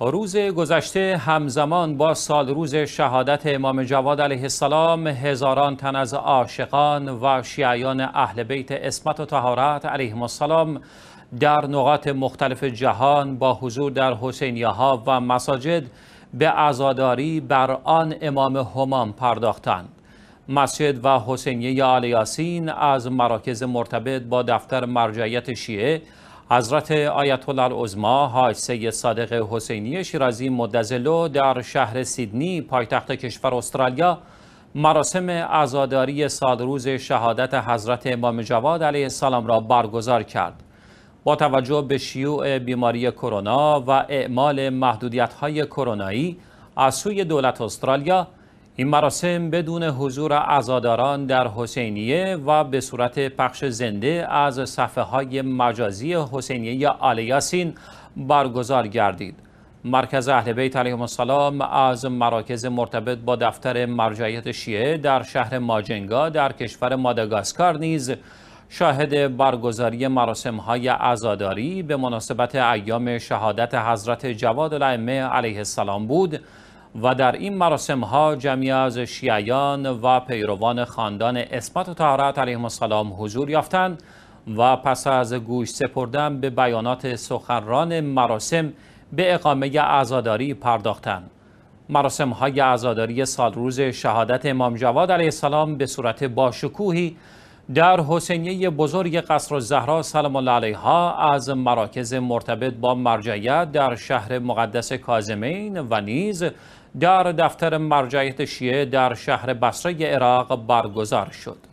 روز گذشته همزمان با سال روز شهادت امام جواد علیه السلام هزاران تن از عاشقان و شیعیان اهل بیت اسمت و تهارت علیه السلام در نقاط مختلف جهان با حضور در حسینیه ها و مساجد به عزاداری بر آن امام همام پرداختند. مسجد و حسینیه آل یاسین از مراکز مرتبط با دفتر مرجعیت شیعه حضرت آیت الله العظما حاج سید صادق حسینی شیرازی مدزلو در شهر سیدنی پایتخت کشور استرالیا مراسم عزاداری سالروز شهادت حضرت امام جواد علیه السلام را برگزار کرد با توجه به شیوع بیماری کرونا و اعمال محدودیت های کرونایی از سوی دولت استرالیا این مراسم بدون حضور عزاداران در حسینیه و به صورت پخش زنده از صفحه های مجازی حسینیه یا آل یاسین برگزار گردید. مرکز اهل بیت علیهم السلام از مراکز مرتبط با دفتر مرجعیت شیعه در شهر ماجنگا در کشور ماداگاسکار نیز شاهد برگزاری مراسم های عزاداری به مناسبت ایام شهادت حضرت جواد الائمه علیه السلام بود و در این مراسم ها جمعی از شیعیان و پیروان خاندان اسمت و طهارت علیه السلام حضور یافتند و پس از گوش سپردن به بیانات سخنران مراسم به اقامه عزاداری پرداختند مراسم های عزاداری سالروز شهادت امام جواد علیه السلام به صورت باشکوهی در حسینیه بزرگ قصر زهرا سلام الله علیها از مراکز مرتبط با مرجعیت در شهر مقدس کازمین و نیز در دفتر مرجعیت شیعه در شهر بصره عراق برگزار شد.